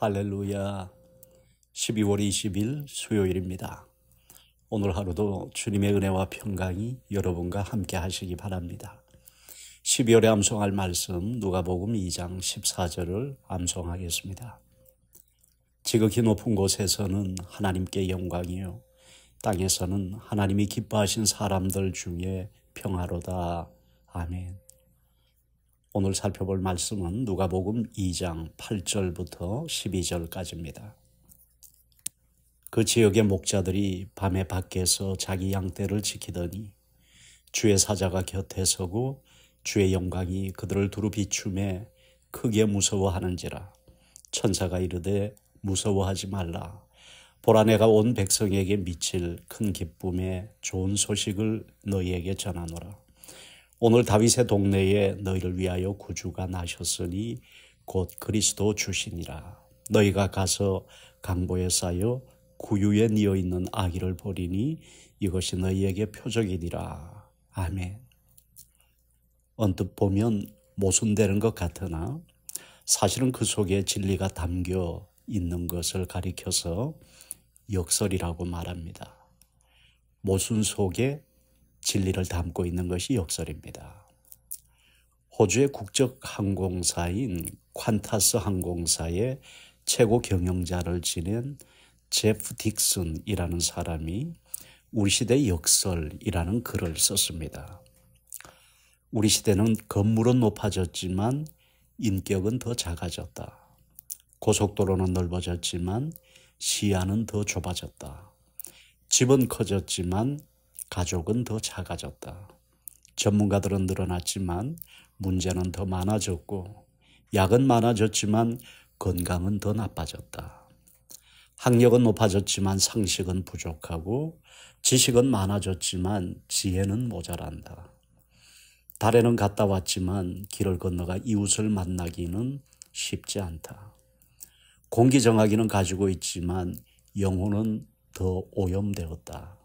할렐루야. 12월 20일 수요일입니다. 오늘 하루도 주님의 은혜와 평강이 여러분과 함께 하시기 바랍니다. 12월에 암송할 말씀 누가복음 2장 14절을 암송하겠습니다. 지극히 높은 곳에서는 하나님께 영광이요 땅에서는 하나님이 기뻐하신 사람들 중에 평화로다. 아멘. 오늘 살펴볼 말씀은 누가복음 2장 8절부터 12절까지입니다. 그 지역의 목자들이 밤에 밖에서 자기 양떼를 지키더니 주의 사자가 곁에 서고 주의 영광이 그들을 두루 비춤에 크게 무서워하는지라 천사가 이르되 무서워하지 말라 보라 내가 온 백성에게 미칠 큰 기쁨의 좋은 소식을 너희에게 전하노라 오늘 다윗의 동네에 너희를 위하여 구주가 나셨으니 곧 그리스도 주시니라. 너희가 가서 강보에 쌓여 구유에 니어 있는 아기를 보리니 이것이 너희에게 표적이니라. 아멘. 언뜻 보면 모순되는 것 같으나 사실은 그 속에 진리가 담겨 있는 것을 가리켜서 역설이라고 말합니다. 모순 속에 진리를 담고 있는 것이 역설입니다 호주의 국적 항공사인 퀀타스 항공사의 최고 경영자를 지낸 제프 딕슨이라는 사람이 우리 시대 역설이라는 글을 썼습니다. 우리 시대는 건물은 높아졌지만 인격은 더 작아졌다. 고속도로는 넓어졌지만 시야는 더 좁아졌다. 집은 커졌지만 가족은 더 작아졌다. 전문가들은 늘어났지만 문제는 더 많아졌고 약은 많아졌지만 건강은 더 나빠졌다. 학력은 높아졌지만 상식은 부족하고 지식은 많아졌지만 지혜는 모자란다. 달에는 갔다 왔지만 길을 건너가 이웃을 만나기는 쉽지 않다. 공기 정화기는 가지고 있지만 영혼은 더 오염되었다.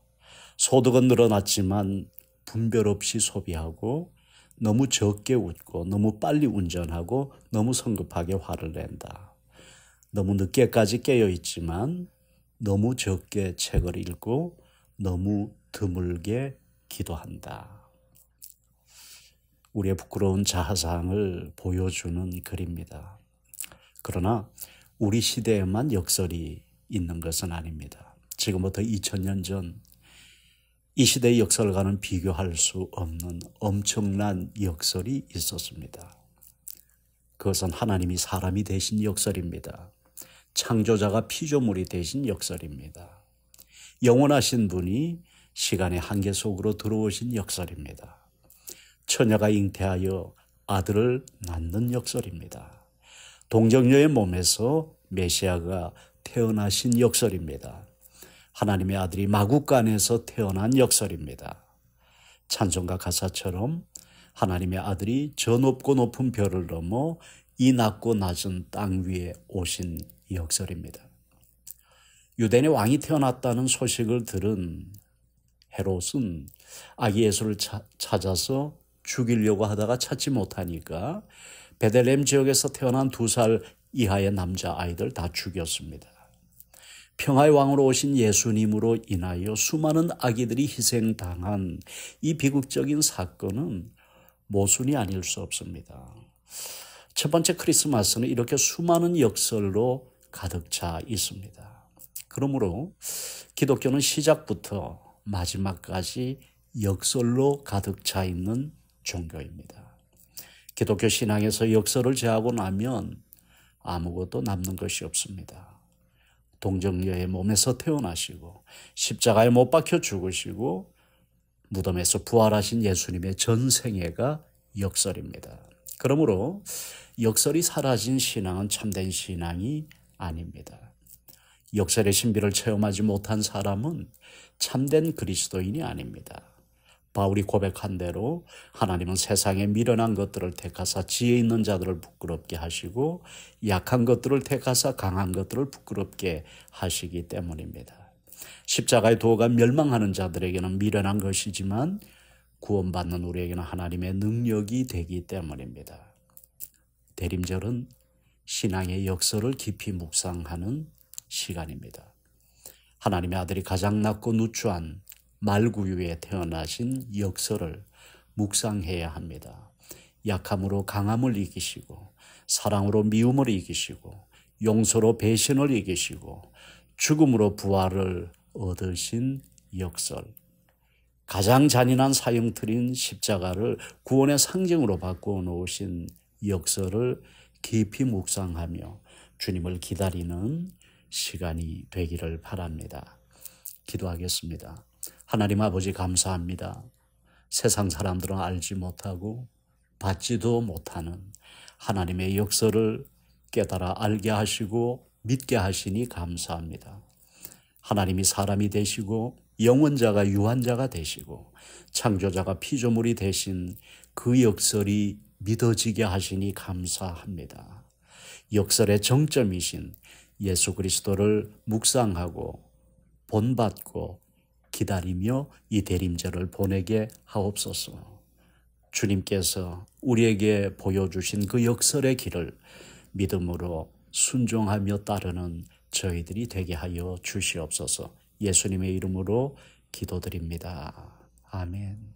소득은 늘어났지만 분별 없이 소비하고 너무 적게 웃고 너무 빨리 운전하고 너무 성급하게 화를 낸다. 너무 늦게까지 깨어 있지만 너무 적게 책을 읽고 너무 드물게 기도한다. 우리의 부끄러운 자아상을 보여주는 글입니다. 그러나 우리 시대에만 역설이 있는 것은 아닙니다. 지금부터 2000년 전이 시대의 역설과는 비교할 수 없는 엄청난 역설이 있었습니다. 그것은 하나님이 사람이 되신 역설입니다. 창조자가 피조물이 되신 역설입니다. 영원하신 분이 시간의 한계 속으로 들어오신 역설입니다. 처녀가 잉태하여 아들을 낳는 역설입니다. 동정녀의 몸에서 메시아가 태어나신 역설입니다. 하나님의 아들이 마구간에서 태어난 역설입니다. 찬송가 가사처럼 하나님의 아들이 저 높고 높은 별을 넘어 이 낮고 낮은 땅 위에 오신 역설입니다. 유대인의 왕이 태어났다는 소식을 들은 헤롯은 아기 예수를 찾아서 죽이려고 하다가 찾지 못하니까 베델렘 지역에서 태어난 두 살 이하의 남자 아이들 다 죽였습니다. 평화의 왕으로 오신 예수님으로 인하여 수많은 아기들이 희생당한 이 비극적인 사건은 모순이 아닐 수 없습니다. 첫 번째 크리스마스는 이렇게 수많은 역설로 가득 차 있습니다. 그러므로 기독교는 시작부터 마지막까지 역설로 가득 차 있는 종교입니다. 기독교 신앙에서 역설을 제하고 나면 아무것도 남는 것이 없습니다. 동정녀의 몸에서 태어나시고 십자가에 못 박혀 죽으시고 무덤에서 부활하신 예수님의 전생애가 역설입니다. 그러므로 역설이 사라진 신앙은 참된 신앙이 아닙니다. 역설의 신비를 체험하지 못한 사람은 참된 그리스도인이 아닙니다. 바울이 고백한 대로 하나님은 세상에 미련한 것들을 택하사 지혜 있는 자들을 부끄럽게 하시고 약한 것들을 택하사 강한 것들을 부끄럽게 하시기 때문입니다. 십자가의 도가 멸망하는 자들에게는 미련한 것이지만 구원받는 우리에게는 하나님의 능력이 되기 때문입니다. 대림절은 신앙의 역설을 깊이 묵상하는 시간입니다. 하나님의 아들이 가장 낮고 누추한 말구유에 태어나신 역설을 묵상해야 합니다. 약함으로 강함을 이기시고 사랑으로 미움을 이기시고 용서로 배신을 이기시고 죽음으로 부활을 얻으신 역설. 가장 잔인한 사형틀인 십자가를 구원의 상징으로 바꾸어 놓으신 역설을 깊이 묵상하며 주님을 기다리는 시간이 되기를 바랍니다. 기도하겠습니다. 하나님 아버지 감사합니다. 세상 사람들은 알지 못하고 받지도 못하는 하나님의 역사를 깨달아 알게 하시고 믿게 하시니 감사합니다. 하나님이 사람이 되시고 영원자가 유한자가 되시고 창조자가 피조물이 되신 그 역설이 믿어지게 하시니 감사합니다. 역설의 정점이신 예수 그리스도를 묵상하고 본받고 기다리며 이 대림절을 보내게 하옵소서. 주님께서 우리에게 보여주신 그 역설의 길을 믿음으로 순종하며 따르는 저희들이 되게 하여 주시옵소서. 예수님의 이름으로 기도드립니다. 아멘.